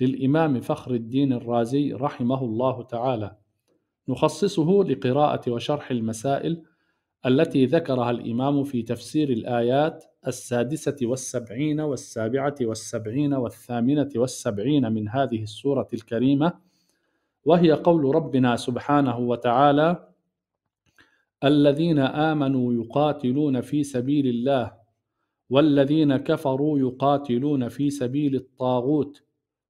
للإمام فخر الدين الرازي رحمه الله تعالى نخصصه لقراءة وشرح المسائل التي ذكرها الإمام في تفسير الآيات السادسة والسبعين والسابعة والسبعين والثامنة والسبعين من هذه السورة الكريمة وهي قول ربنا سبحانه وتعالى الذين آمنوا يقاتلون في سبيل الله والذين كفروا يقاتلون في سبيل الطاغوت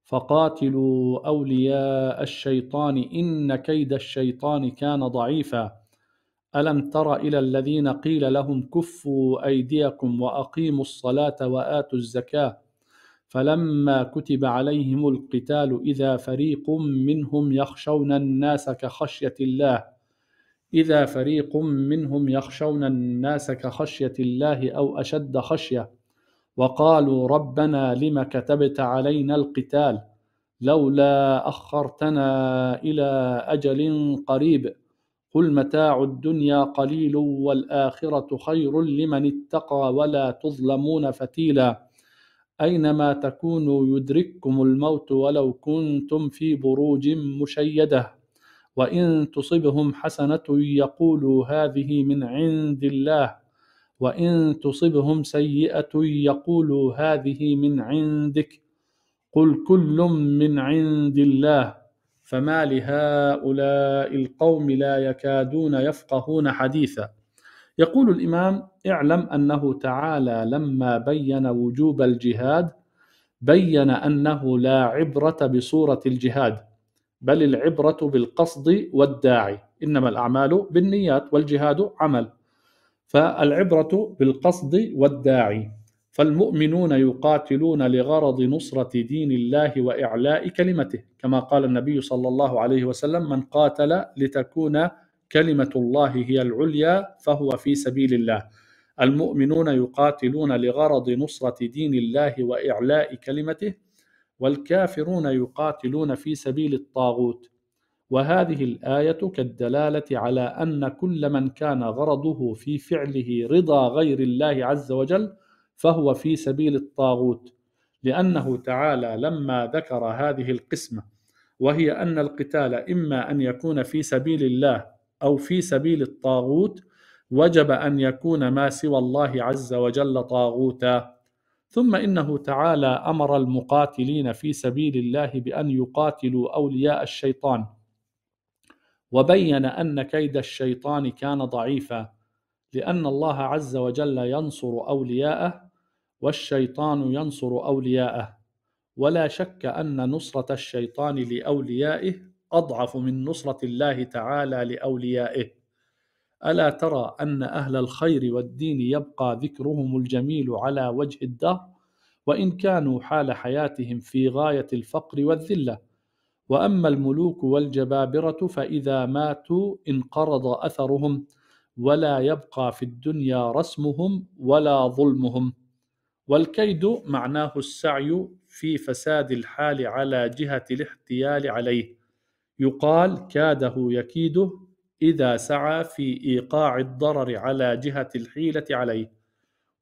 فقاتلوا أولياء الشيطان إن كيد الشيطان كان ضعيفا ألم تر إلى الذين قيل لهم كفوا أيديكم وأقيموا الصلاة وآتوا الزكاة فلما كتب عليهم القتال إذا فريق منهم يخشون الناس كخشية الله إذا فريق منهم يخشون الناس كخشية الله أو أشد خشية وقالوا ربنا لم كتبت علينا القتال لولا اخرتنا الى اجل قريب قل متاع الدنيا قليل والاخره خير لمن اتقى ولا تظلمون فتيلا اينما تكونوا يدرككم الموت ولو كنتم في بروج مشيده وان تصبهم حسنه يقولوا هذه من عند الله وإن تصبهم سيئة يقولوا هذه من عندك قل كل من عند الله فما لهؤلاء القوم لا يكادون يفقهون حديثا يقول الإمام اعلم أنه تعالى لما بين وجوب الجهاد بين أنه لا عبرة بصورة الجهاد بل العبرة بالقصد والداعي إنما الأعمال بالنيات والجهاد عمل فالعبرة بالقصد والداعي فالمؤمنون يقاتلون لغرض نصرة دين الله وإعلاء كلمته كما قال النبي صلى الله عليه وسلم من قاتل لتكون كلمة الله هي العليا فهو في سبيل الله المؤمنون يقاتلون لغرض نصرة دين الله وإعلاء كلمته والكافرون يقاتلون في سبيل الطاغوت وهذه الآية كالدلالة على أن كل من كان غرضه في فعله رضا غير الله عز وجل فهو في سبيل الطاغوت لأنه تعالى لما ذكر هذه القسمة وهي أن القتال إما أن يكون في سبيل الله أو في سبيل الطاغوت وجب أن يكون ما سوى الله عز وجل طاغوتا ثم انه تعالى امر المقاتلين في سبيل الله بان يقاتلوا اولياء الشيطان وبين ان كيد الشيطان كان ضعيفا لان الله عز وجل ينصر اولياءه والشيطان ينصر اولياءه ولا شك ان نصره الشيطان لاوليائه اضعف من نصره الله تعالى لاوليائه الا ترى ان اهل الخير والدين يبقى ذكرهم الجميل على وجه الدهر وان كانوا حال حياتهم في غايه الفقر والذله واما الملوك والجبابره فاذا ماتوا انقرض اثرهم ولا يبقى في الدنيا رسمهم ولا ظلمهم والكيد معناه السعي في فساد الحال على جهه الاحتيال عليه يقال كاده يكيده اذا سعى في ايقاع الضرر على جهه الحيله عليه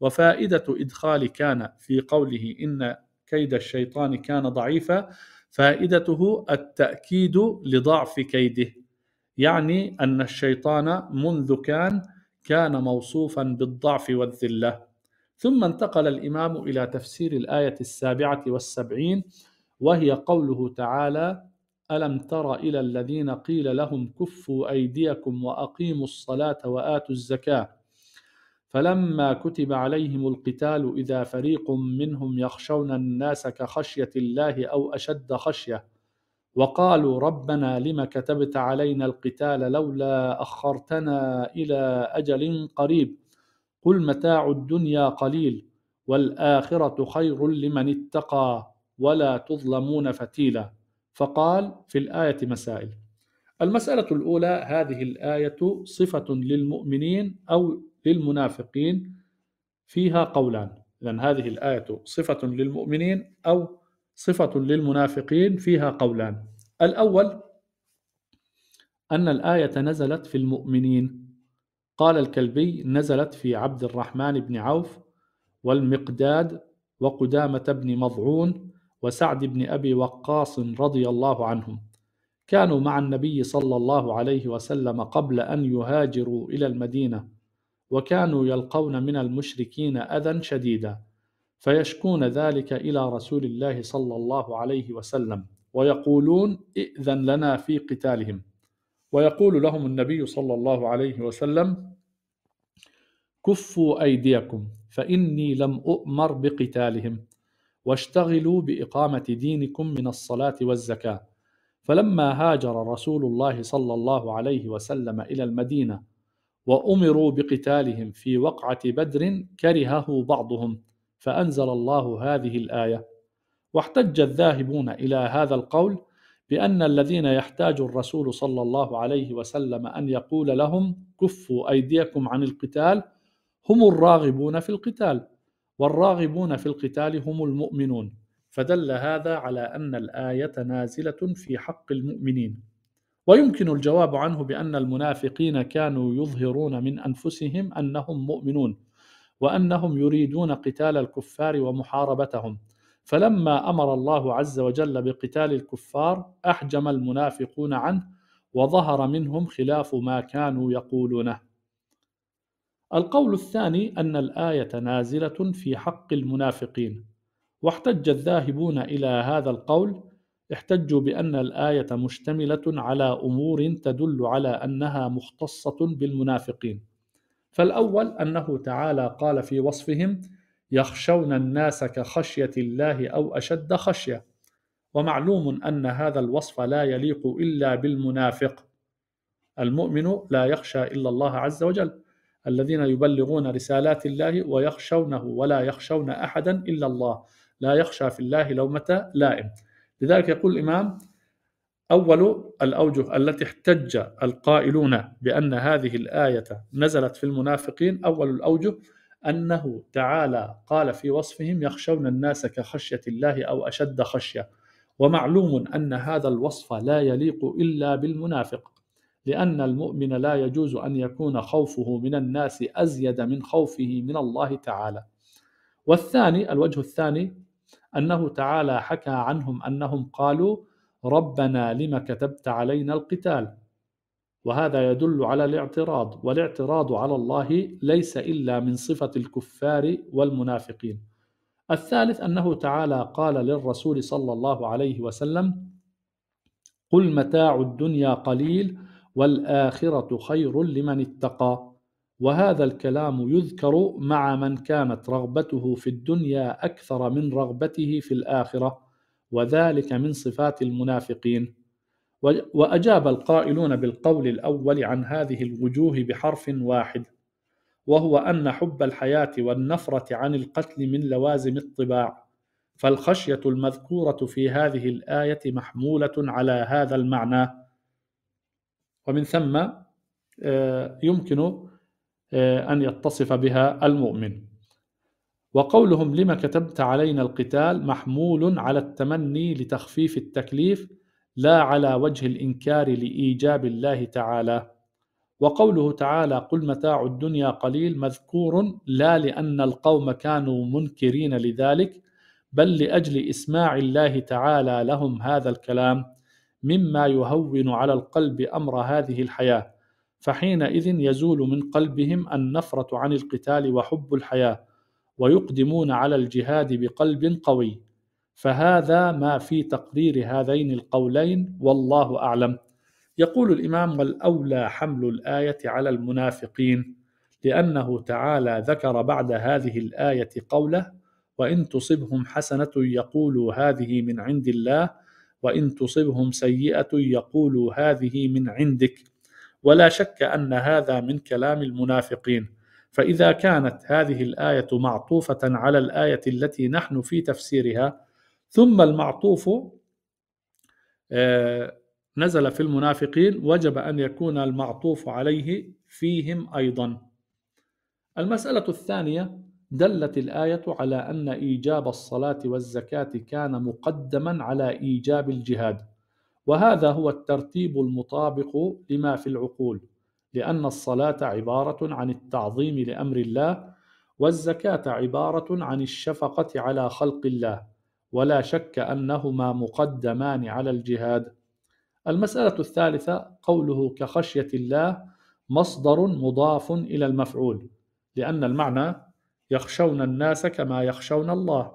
وفائده ادخال كان في قوله ان كيد الشيطان كان ضعيفا فائدته التأكيد لضعف كيده يعني أن الشيطان منذ كان كان موصوفا بالضعف والذلة ثم انتقل الإمام إلى تفسير الآية السابعة والسبعين وهي قوله تعالى ألم تر إلى الذين قيل لهم كفوا أيديكم وأقيموا الصلاة وآتوا الزكاة فلما كتب عليهم القتال اذا فريق منهم يخشون الناس كخشيه الله او اشد خشيه وقالوا ربنا لم كتبت علينا القتال لولا اخرتنا الى اجل قريب قل متاع الدنيا قليل والاخره خير لمن اتقى ولا تظلمون فتيلا فقال في الايه مسائل المساله الاولى هذه الايه صفه للمؤمنين او للمنافقين فيها قولان إذا هذه الآية صفة للمؤمنين أو صفة للمنافقين فيها قولان الأول أن الآية نزلت في المؤمنين قال الكلبي نزلت في عبد الرحمن بن عوف والمقداد وقدامة بن مضعون وسعد بن أبي وقاص رضي الله عنهم كانوا مع النبي صلى الله عليه وسلم قبل أن يهاجروا إلى المدينة وكانوا يلقون من المشركين اذى شديدا فيشكون ذلك الى رسول الله صلى الله عليه وسلم ويقولون ائذن لنا في قتالهم ويقول لهم النبي صلى الله عليه وسلم كفوا ايديكم فاني لم اؤمر بقتالهم واشتغلوا باقامه دينكم من الصلاه والزكاه فلما هاجر رسول الله صلى الله عليه وسلم الى المدينه وامروا بقتالهم في وقعه بدر كرهه بعضهم فانزل الله هذه الايه واحتج الذاهبون الى هذا القول بان الذين يحتاج الرسول صلى الله عليه وسلم ان يقول لهم كفوا ايديكم عن القتال هم الراغبون في القتال والراغبون في القتال هم المؤمنون فدل هذا على ان الايه نازله في حق المؤمنين ويمكن الجواب عنه بان المنافقين كانوا يظهرون من انفسهم انهم مؤمنون وانهم يريدون قتال الكفار ومحاربتهم فلما امر الله عز وجل بقتال الكفار احجم المنافقون عنه وظهر منهم خلاف ما كانوا يقولونه القول الثاني ان الايه نازله في حق المنافقين واحتج الذاهبون الى هذا القول احتجوا بأن الآية مشتملة على أمور تدل على أنها مختصة بالمنافقين. فالأول أنه تعالى قال في وصفهم: يخشون الناس كخشية الله أو أشد خشية. ومعلوم أن هذا الوصف لا يليق إلا بالمنافق. المؤمن لا يخشى إلا الله عز وجل. الذين يبلغون رسالات الله ويخشونه ولا يخشون أحدا إلا الله. لا يخشى في الله لومة لائم. لذلك يقول الإمام أول الأوجه التي احتج القائلون بأن هذه الآية نزلت في المنافقين أول الأوجه أنه تعالى قال في وصفهم يخشون الناس كخشية الله أو أشد خشية ومعلوم أن هذا الوصف لا يليق إلا بالمنافق لأن المؤمن لا يجوز أن يكون خوفه من الناس أزيد من خوفه من الله تعالى والثاني الوجه الثاني انه تعالى حكى عنهم انهم قالوا ربنا لم كتبت علينا القتال وهذا يدل على الاعتراض والاعتراض على الله ليس الا من صفه الكفار والمنافقين الثالث انه تعالى قال للرسول صلى الله عليه وسلم قل متاع الدنيا قليل والاخره خير لمن اتقى وهذا الكلام يذكر مع من كانت رغبته في الدنيا اكثر من رغبته في الاخره وذلك من صفات المنافقين واجاب القائلون بالقول الاول عن هذه الوجوه بحرف واحد وهو ان حب الحياه والنفره عن القتل من لوازم الطباع فالخشيه المذكوره في هذه الايه محموله على هذا المعنى ومن ثم آه، يمكن آه، أن يتصف بها المؤمن وقولهم لما كتبت علينا القتال محمول على التمني لتخفيف التكليف لا على وجه الإنكار لإيجاب الله تعالى وقوله تعالى قل متاع الدنيا قليل مذكور لا لأن القوم كانوا منكرين لذلك بل لأجل إسماع الله تعالى لهم هذا الكلام مما يهون على القلب أمر هذه الحياة فحينئذ يزول من قلبهم النفرة عن القتال وحب الحياة ويقدمون على الجهاد بقلب قوي فهذا ما في تقرير هذين القولين والله أعلم يقول الإمام والأولى حمل الآية على المنافقين لأنه تعالى ذكر بعد هذه الآية قوله وإن تصبهم حسنة يقولوا هذه من عند الله وإن تصبهم سيئة يقولوا هذه من عندك ولا شك ان هذا من كلام المنافقين فاذا كانت هذه الايه معطوفه على الايه التي نحن في تفسيرها ثم المعطوف آه، نزل في المنافقين وجب ان يكون المعطوف عليه فيهم ايضا المساله الثانيه دلت الايه على ان ايجاب الصلاه والزكاه كان مقدما على ايجاب الجهاد وهذا هو الترتيب المطابق لما في العقول لأن الصلاة عبارة عن التعظيم لأمر الله والزكاة عبارة عن الشفقة على خلق الله ولا شك أنهما مقدمان على الجهاد المسألة الثالثة قوله كخشية الله مصدر مضاف إلى المفعول لأن المعنى يخشون الناس كما يخشون الله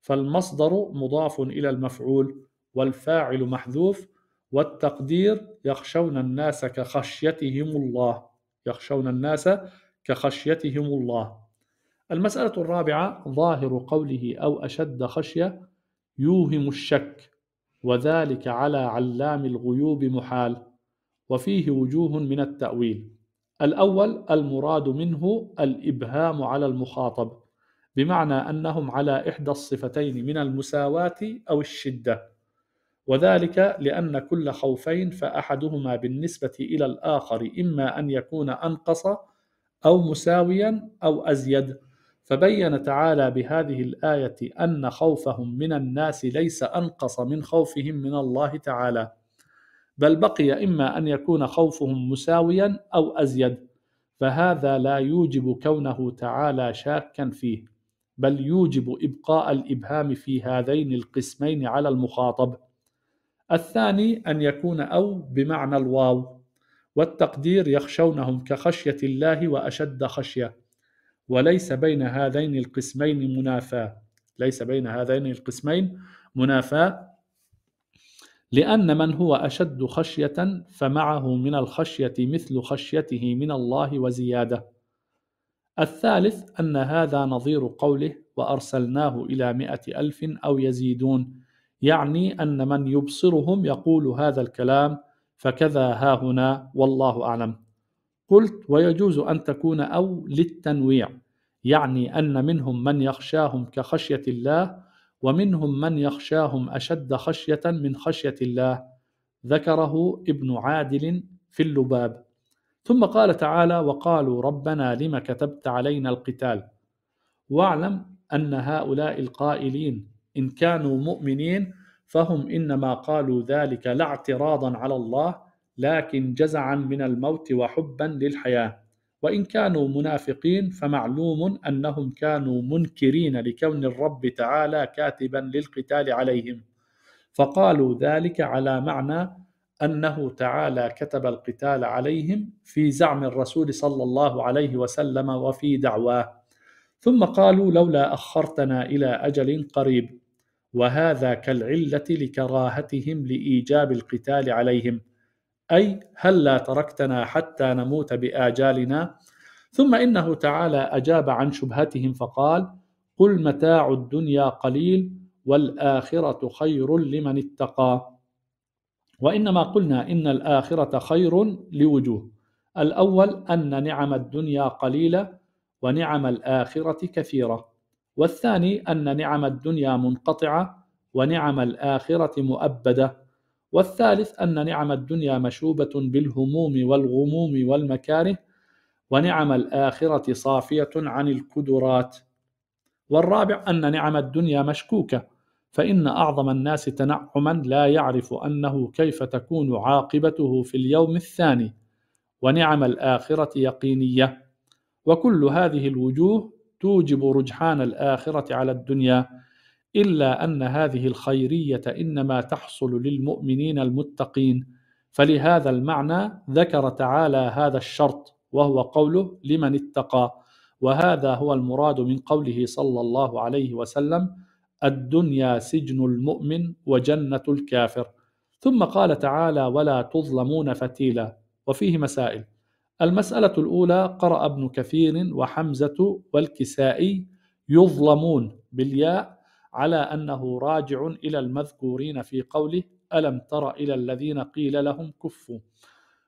فالمصدر مضاف إلى المفعول والفاعل محذوف والتقدير يخشون الناس كخشيتهم الله يخشون الناس كخشيتهم الله المسألة الرابعة ظاهر قوله أو أشد خشية يوهم الشك وذلك على علام الغيوب محال وفيه وجوه من التأويل الأول المراد منه الإبهام على المخاطب بمعنى أنهم على إحدى الصفتين من المساواة أو الشدة وذلك لأن كل خوفين فأحدهما بالنسبة إلى الآخر إما أن يكون أنقص أو مساويا أو أزيد فبين تعالى بهذه الآية أن خوفهم من الناس ليس أنقص من خوفهم من الله تعالى بل بقي إما أن يكون خوفهم مساويا أو أزيد فهذا لا يوجب كونه تعالى شاكا فيه بل يوجب إبقاء الإبهام في هذين القسمين على المخاطب الثاني أن يكون أو بمعنى الواو والتقدير يخشونهم كخشية الله وأشد خشية وليس بين هذين القسمين منافاة ليس بين هذين القسمين منافاة لأن من هو أشد خشية فمعه من الخشية مثل خشيته من الله وزيادة. الثالث أن هذا نظير قوله وأرسلناه إلى مئة ألف أو يزيدون يعني أن من يبصرهم يقول هذا الكلام فكذا ها هنا والله أعلم قلت ويجوز أن تكون أو للتنويع يعني أن منهم من يخشاهم كخشية الله ومنهم من يخشاهم أشد خشية من خشية الله ذكره ابن عادل في اللباب ثم قال تعالى وقالوا ربنا لما كتبت علينا القتال واعلم أن هؤلاء القائلين إن كانوا مؤمنين فهم إنما قالوا ذلك لا اعتراضا على الله لكن جزعا من الموت وحبا للحياة وإن كانوا منافقين فمعلوم أنهم كانوا منكرين لكون الرب تعالى كاتبا للقتال عليهم فقالوا ذلك على معنى انه تعالى كتب القتال عليهم في زعم الرسول صلى الله عليه وسلم وفي دعواه ثم قالوا لولا اخرتنا الى اجل قريب وهذا كالعله لكراهتهم لايجاب القتال عليهم اي هلا لا تركتنا حتى نموت باجالنا ثم انه تعالى اجاب عن شبهتهم فقال قل متاع الدنيا قليل والاخره خير لمن اتقى وانما قلنا ان الاخره خير لوجوه الاول ان نعم الدنيا قليله ونعم الاخره كثيره والثاني أن نعم الدنيا منقطعة ونعم الآخرة مؤبدة والثالث أن نعم الدنيا مشوبة بالهموم والغموم والمكاره ونعم الآخرة صافية عن الكدرات والرابع أن نعم الدنيا مشكوكة فإن أعظم الناس تنعما لا يعرف أنه كيف تكون عاقبته في اليوم الثاني ونعم الآخرة يقينية وكل هذه الوجوه توجب رجحان الآخرة على الدنيا إلا أن هذه الخيرية إنما تحصل للمؤمنين المتقين فلهذا المعنى ذكر تعالى هذا الشرط وهو قوله لمن اتقى وهذا هو المراد من قوله صلى الله عليه وسلم الدنيا سجن المؤمن وجنة الكافر ثم قال تعالى ولا تظلمون فتيلا وفيه مسائل المسألة الأولى قرأ ابن كثير وحمزة والكسائي يظلمون بالياء على أنه راجع إلى المذكورين في قوله ألم تر إلى الذين قيل لهم كفوا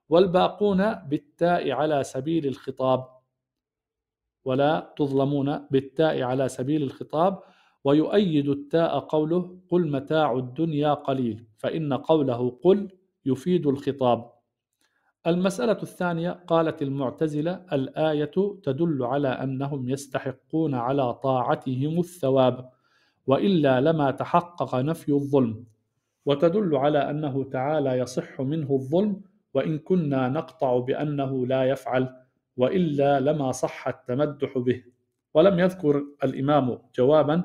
والباقون بالتاء على سبيل الخطاب ولا تظلمون بالتاء على سبيل الخطاب ويؤيد التاء قوله قل متاع الدنيا قليل فإن قوله قل يفيد الخطاب المسألة الثانية قالت المعتزلة الآية تدل على أنهم يستحقون على طاعتهم الثواب وإلا لما تحقق نفي الظلم وتدل على أنه تعالى يصح منه الظلم وإن كنا نقطع بأنه لا يفعل وإلا لما صح التمدح به ولم يذكر الإمام جوابا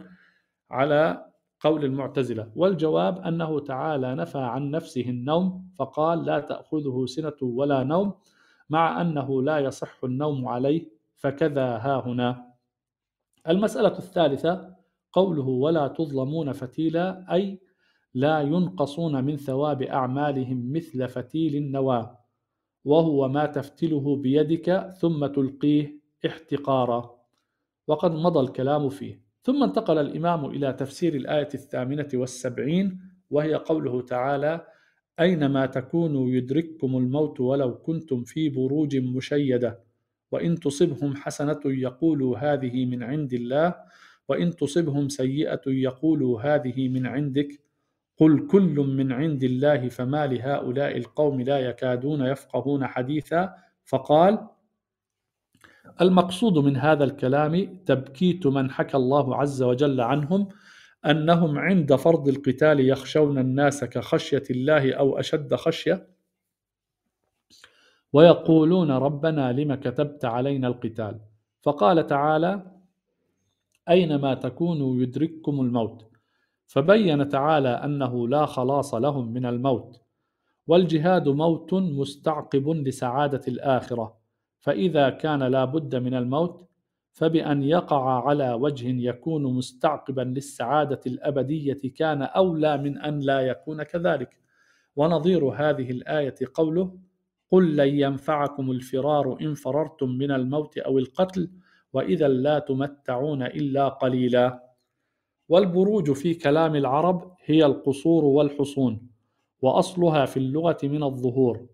على قول المعتزلة والجواب أنه تعالى نفى عن نفسه النوم فقال لا تأخذه سنة ولا نوم مع أنه لا يصح النوم عليه فكذا ها هنا المسألة الثالثة قوله ولا تظلمون فتيلا أي لا ينقصون من ثواب أعمالهم مثل فتيل النوى وهو ما تفتله بيدك ثم تلقيه احتقارا وقد مضى الكلام فيه ثم انتقل الإمام إلى تفسير الآية الثامنة والسبعين وهي قوله تعالى أينما تكونوا يدرككم الموت ولو كنتم في بروج مشيدة وإن تصبهم حسنة يقولوا هذه من عند الله وإن تصبهم سيئة يقولوا هذه من عندك قل كل من عند الله فما لهؤلاء القوم لا يكادون يفقهون حديثا فقال المقصود من هذا الكلام تبكيت من حكى الله عز وجل عنهم انهم عند فرض القتال يخشون الناس كخشيه الله او اشد خشيه ويقولون ربنا لم كتبت علينا القتال فقال تعالى اينما تكونوا يدرككم الموت فبين تعالى انه لا خلاص لهم من الموت والجهاد موت مستعقب لسعاده الاخره فإذا كان لا بد من الموت فبأن يقع على وجه يكون مستعقبا للسعادة الأبدية كان أولى من أن لا يكون كذلك ونظير هذه الآية قوله قل لن ينفعكم الفرار إن فررتم من الموت أو القتل وإذا لا تمتعون إلا قليلا والبروج في كلام العرب هي القصور والحصون وأصلها في اللغة من الظهور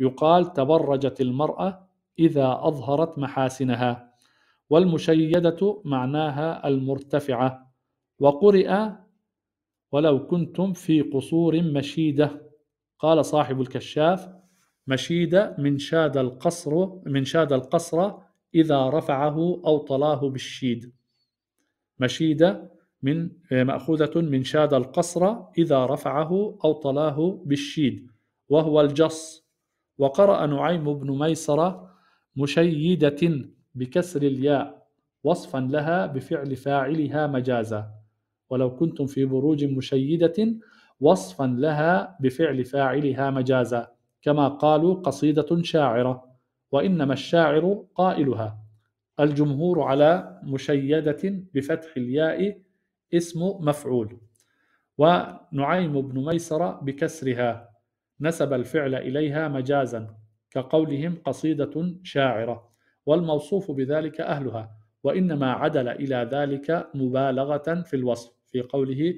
يقال تبرجت المرأة إذا أظهرت محاسنها والمشيدة معناها المرتفعة وقرئ ولو كنتم في قصور مشيدة قال صاحب الكشاف مشيدة من شاد القصر من شاد القصر إذا رفعه أو طلاه بالشيد مشيدة من مأخوذة من شاد القصر إذا رفعه أو طلاه بالشيد وهو الجص وقرأ نعيم بن ميسرة مشيدة بكسر الياء وصفا لها بفعل فاعلها مجازا ولو كنتم في بروج مشيدة وصفا لها بفعل فاعلها مجازا كما قالوا قصيدة شاعرة وإنما الشاعر قائلها الجمهور على مشيدة بفتح الياء اسم مفعول ونعيم بن ميسرة بكسرها نسب الفعل إليها مجازا كقولهم قصيدة شاعرة والموصوف بذلك أهلها وإنما عدل إلى ذلك مبالغة في الوصف في قوله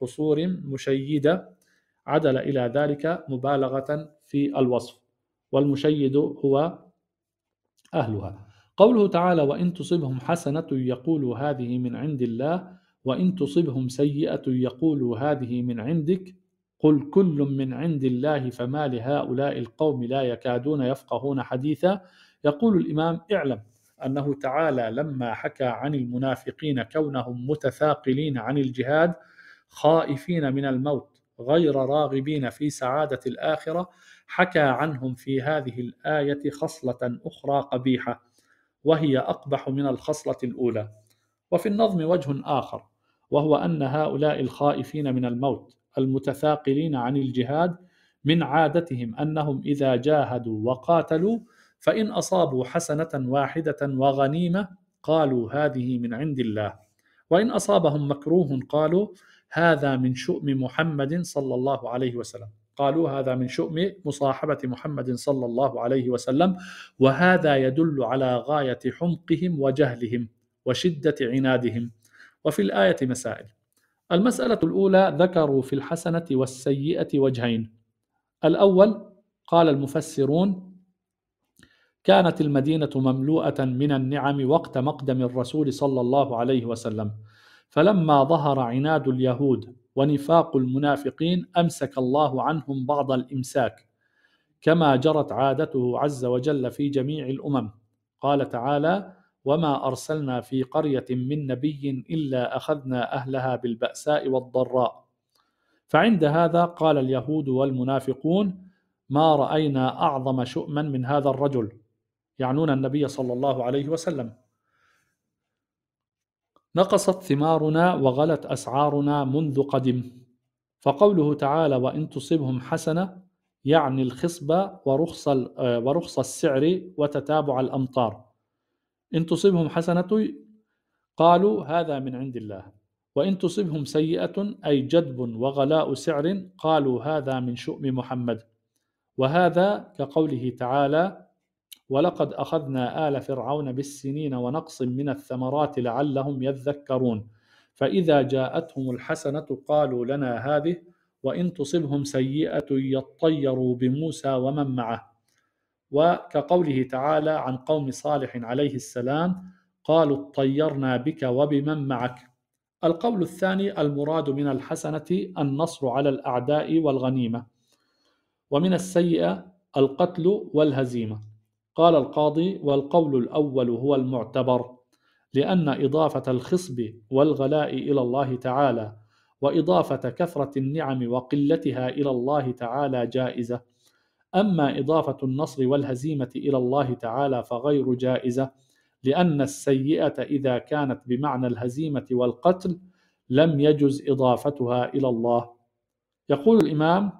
قصور مشيدة عدل إلى ذلك مبالغة في الوصف والمشيد هو أهلها قوله تعالى وإن تصبهم حسنة يقولوا هذه من عند الله وإن تصبهم سيئة يقولوا هذه من عندك قل كل من عند الله فما لهؤلاء القوم لا يكادون يفقهون حديثا يقول الامام اعلم انه تعالى لما حكى عن المنافقين كونهم متثاقلين عن الجهاد خائفين من الموت غير راغبين في سعاده الاخره حكى عنهم في هذه الايه خصله اخرى قبيحه وهي اقبح من الخصله الاولى وفي النظم وجه اخر وهو ان هؤلاء الخائفين من الموت المتثاقلين عن الجهاد من عادتهم انهم اذا جاهدوا وقاتلوا فان اصابوا حسنه واحده وغنيمه قالوا هذه من عند الله وان اصابهم مكروه قالوا هذا من شؤم محمد صلى الله عليه وسلم قالوا هذا من شؤم مصاحبة محمد صلى الله عليه وسلم وهذا يدل على غاية حمقهم وجهلهم وشدة عنادهم وفي الآية مسائل المسألة الأولى ذكروا في الحسنة والسيئة وجهين الأول قال المفسرون كانت المدينة مملوءة من النعم وقت مقدم الرسول صلى الله عليه وسلم فلما ظهر عناد اليهود ونفاق المنافقين أمسك الله عنهم بعض الإمساك كما جرت عادته عز وجل في جميع الأمم قال تعالى وما ارسلنا في قريه من نبي الا اخذنا اهلها بالباساء والضراء فعند هذا قال اليهود والمنافقون ما راينا اعظم شؤما من هذا الرجل يعنون النبي صلى الله عليه وسلم نقصت ثمارنا وغلت اسعارنا منذ قدم فقوله تعالى وان تصبهم حسنه يعني الخصبه ورخص آه، ورخص السعر وتتابع الامطار إن تصبهم حسنة قالوا هذا من عند الله وإن تصبهم سيئة أي جدب وغلاء سعر قالوا هذا من شؤم محمد وهذا كقوله تعالى ولقد أخذنا آل فرعون بالسنين ونقص من الثمرات لعلهم يذكرون فإذا جاءتهم الحسنة قالوا لنا هذه وإن تصبهم سيئة يطيروا بموسى ومن معه وكقوله تعالى عن قوم صالح عليه السلام قالوا اطيرنا بك وبمن معك القول الثاني المراد من الحسنه النصر على الاعداء والغنيمه ومن السيئه القتل والهزيمه قال القاضي والقول الاول هو المعتبر لان اضافه الخصب والغلاء الى الله تعالى واضافه كثره النعم وقلتها الى الله تعالى جائزه أما إضافة النصر والهزيمة إلى الله تعالى فغير جائزة لأن السيئة إذا كانت بمعنى الهزيمة والقتل لم يجز إضافتها إلى الله يقول الإمام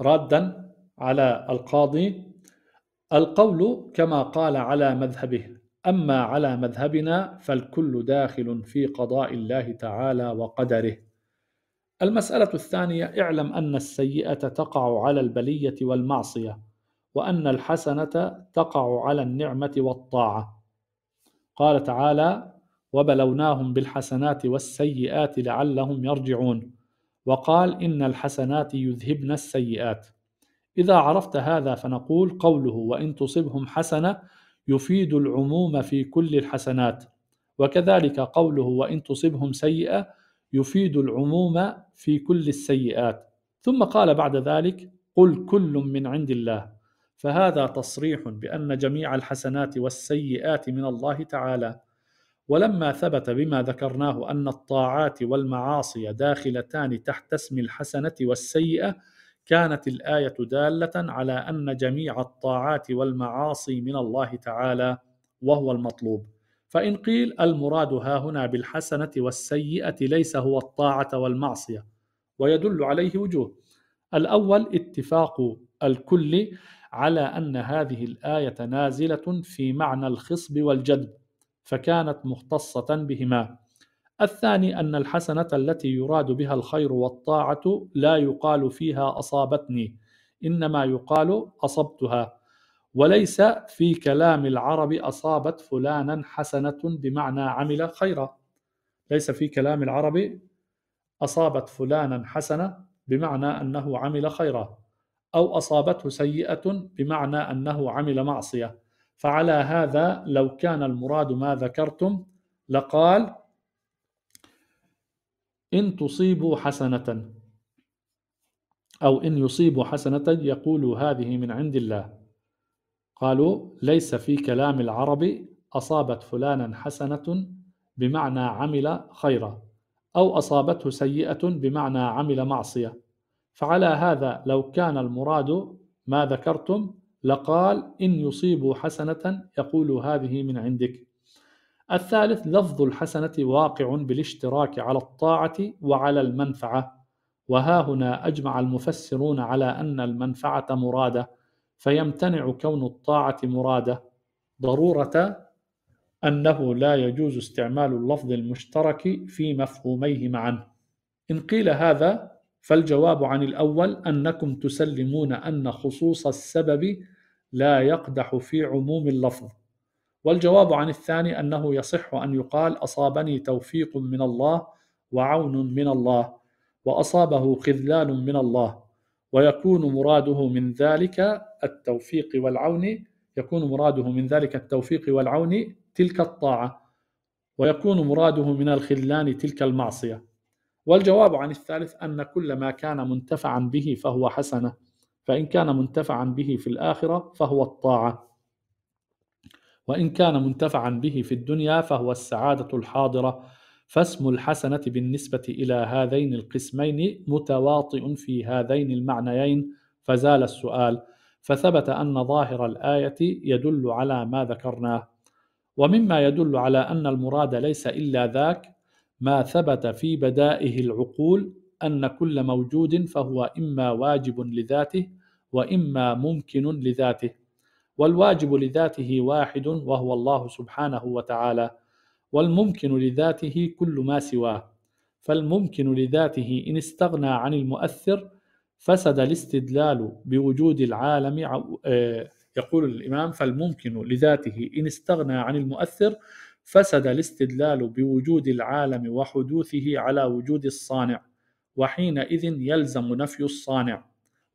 رادا على القاضي القول كما قال على مذهبه أما على مذهبنا فالكل داخل في قضاء الله تعالى وقدره المسألة الثانية اعلم أن السيئة تقع على البلية والمعصية وأن الحسنة تقع على النعمة والطاعة قال تعالى وبلوناهم بالحسنات والسيئات لعلهم يرجعون وقال إن الحسنات يذهبن السيئات إذا عرفت هذا فنقول قوله وإن تصبهم حسنة يفيد العموم في كل الحسنات وكذلك قوله وإن تصبهم سيئة يفيد العموم في كل السيئات ثم قال بعد ذلك قل كل من عند الله فهذا تصريح بان جميع الحسنات والسيئات من الله تعالى ولما ثبت بما ذكرناه ان الطاعات والمعاصي داخلتان تحت اسم الحسنه والسيئه كانت الايه داله على ان جميع الطاعات والمعاصي من الله تعالى وهو المطلوب فإن قيل المراد ها هنا بالحسنة والسيئة ليس هو الطاعة والمعصية ويدل عليه وجوه الأول اتفاق الكل على أن هذه الآية نازلة في معنى الخصب والجدب فكانت مختصة بهما الثاني أن الحسنة التي يراد بها الخير والطاعة لا يقال فيها أصابتني إنما يقال أصبتها وليس في كلام العرب أصابت فلانا حسنة بمعنى عمل خيرا ليس في كلام العرب أصابت فلانا حسنة بمعنى أنه عمل خيرا أو أصابته سيئة بمعنى أنه عمل معصية فعلى هذا لو كان المراد ما ذكرتم لقال إن تصيبوا حسنة أو إن يصيبوا حسنة يقولوا هذه من عند الله قالوا ليس في كلام العرب أصابت فلانا حسنة بمعنى عمل خيرا أو أصابته سيئة بمعنى عمل معصية فعلى هذا لو كان المراد ما ذكرتم لقال إن يصيبوا حسنة يقول هذه من عندك الثالث لفظ الحسنة واقع بالاشتراك على الطاعة وعلى المنفعة وها هنا أجمع المفسرون على أن المنفعة مرادة فيمتنع كون الطاعة مرادة ضرورة أنه لا يجوز استعمال اللفظ المشترك في مفهوميه معا إن قيل هذا فالجواب عن الأول أنكم تسلمون أن خصوص السبب لا يقدح في عموم اللفظ والجواب عن الثاني أنه يصح أن يقال أصابني توفيق من الله وعون من الله وأصابه خذلان من الله ويكون مراده من ذلك التوفيق والعون يكون مراده من ذلك التوفيق والعون تلك الطاعة ويكون مراده من الخذلان تلك المعصية والجواب عن الثالث أن كل ما كان منتفعا به فهو حسنة فإن كان منتفعا به في الآخرة فهو الطاعة وإن كان منتفعا به في الدنيا فهو السعادة الحاضرة فاسم الحسنة بالنسبة إلى هذين القسمين متواطئ في هذين المعنيين فزال السؤال فثبت أن ظاهر الآية يدل على ما ذكرناه ومما يدل على أن المراد ليس إلا ذاك ما ثبت في بدائه العقول أن كل موجود فهو إما واجب لذاته وإما ممكن لذاته والواجب لذاته واحد وهو الله سبحانه وتعالى والممكن لذاته كل ما سواه فالممكن لذاته إن استغنى عن المؤثر فسد الاستدلال بوجود العالم آه، يقول الإمام فالممكن لذاته إن استغنى عن المؤثر فسد الاستدلال بوجود العالم وحدوثه على وجود الصانع وحينئذ يلزم نفي الصانع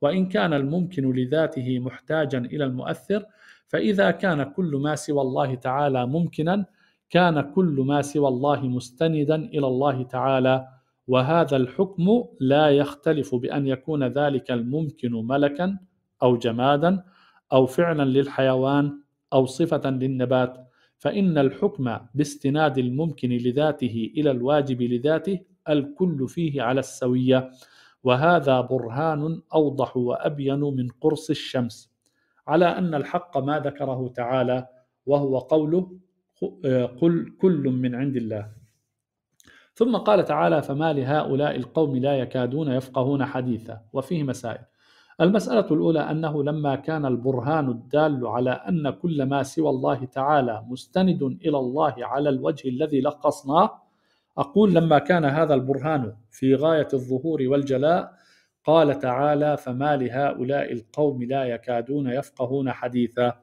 وإن كان الممكن لذاته محتاجا إلى المؤثر فإذا كان كل ما سوى الله تعالى ممكنا كان كل ما سوى الله مستندا الى الله تعالى وهذا الحكم لا يختلف بان يكون ذلك الممكن ملكا او جمادا او فعلا للحيوان او صفه للنبات فان الحكم باستناد الممكن لذاته الى الواجب لذاته الكل فيه على السويه وهذا برهان اوضح وابين من قرص الشمس على ان الحق ما ذكره تعالى وهو قوله آه، قل كل من عند الله ثم قال تعالى فما لهؤلاء القوم لا يكادون يفقهون حديثا وفيه مسائل المسألة الأولى أنه لما كان البرهان الدال على أن كل ما سوى الله تعالى مستند إلى الله على الوجه الذي لقصناه أقول لما كان هذا البرهان في غاية الظهور والجلاء قال تعالى فما لهؤلاء القوم لا يكادون يفقهون حديثا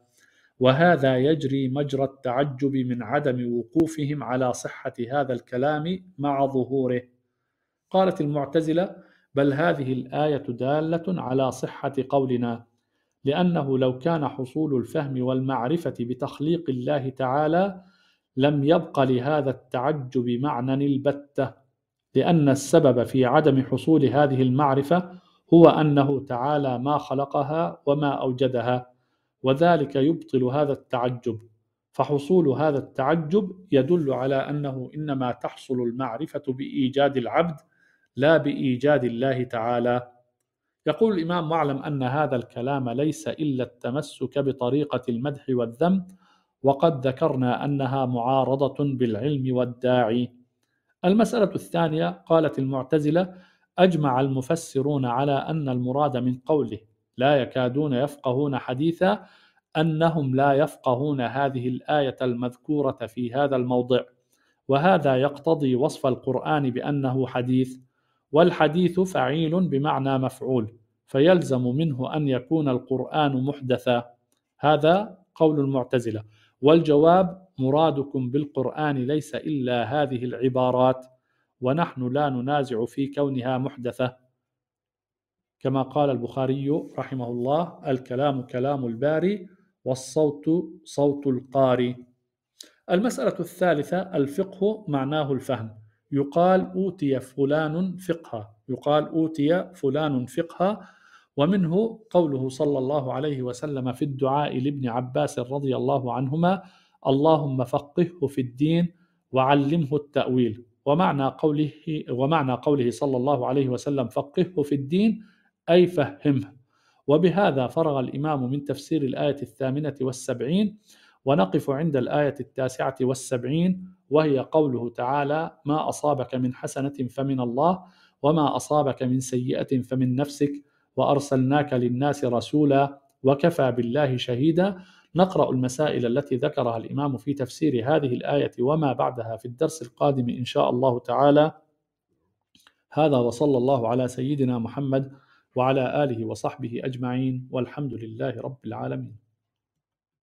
وهذا يجري مجرى التعجب من عدم وقوفهم على صحة هذا الكلام مع ظهوره. قالت المعتزلة: بل هذه الآية دالة على صحة قولنا، لأنه لو كان حصول الفهم والمعرفة بتخليق الله تعالى لم يبق لهذا التعجب معنى البتة، لأن السبب في عدم حصول هذه المعرفة هو أنه تعالى ما خلقها وما أوجدها. وذلك يبطل هذا التعجب فحصول هذا التعجب يدل على انه انما تحصل المعرفه بايجاد العبد لا بايجاد الله تعالى يقول الامام واعلم ان هذا الكلام ليس الا التمسك بطريقه المدح والذم وقد ذكرنا انها معارضه بالعلم والداعي المساله الثانيه قالت المعتزله اجمع المفسرون على ان المراد من قوله لا يكادون يفقهون حديثا انهم لا يفقهون هذه الايه المذكوره في هذا الموضع وهذا يقتضي وصف القران بانه حديث والحديث فعيل بمعنى مفعول فيلزم منه ان يكون القران محدثا هذا قول المعتزله والجواب مرادكم بالقران ليس الا هذه العبارات ونحن لا ننازع في كونها محدثه كما قال البخاري رحمه الله الكلام كلام الباري والصوت صوت القاري المسألة الثالثة الفقه معناه الفهم يقال أوتي فلان فقها يقال أوتي فلان فقها ومنه قوله صلى الله عليه وسلم في الدعاء لابن عباس رضي الله عنهما اللهم فقهه في الدين وعلمه التأويل ومعنى قوله ومعنى قوله صلى الله عليه وسلم فقهه في الدين أي فهمه وبهذا فرغ الإمام من تفسير الآية الثامنة والسبعين ونقف عند الآية التاسعة والسبعين وهي قوله تعالى ما أصابك من حسنة فمن الله وما أصابك من سيئة فمن نفسك وأرسلناك للناس رسولا وكفى بالله شهيدا نقرأ المسائل التي ذكرها الإمام في تفسير هذه الآية وما بعدها في الدرس القادم إن شاء الله تعالى هذا وصلى الله على سيدنا محمد وعلى اله وصحبه اجمعين والحمد لله رب العالمين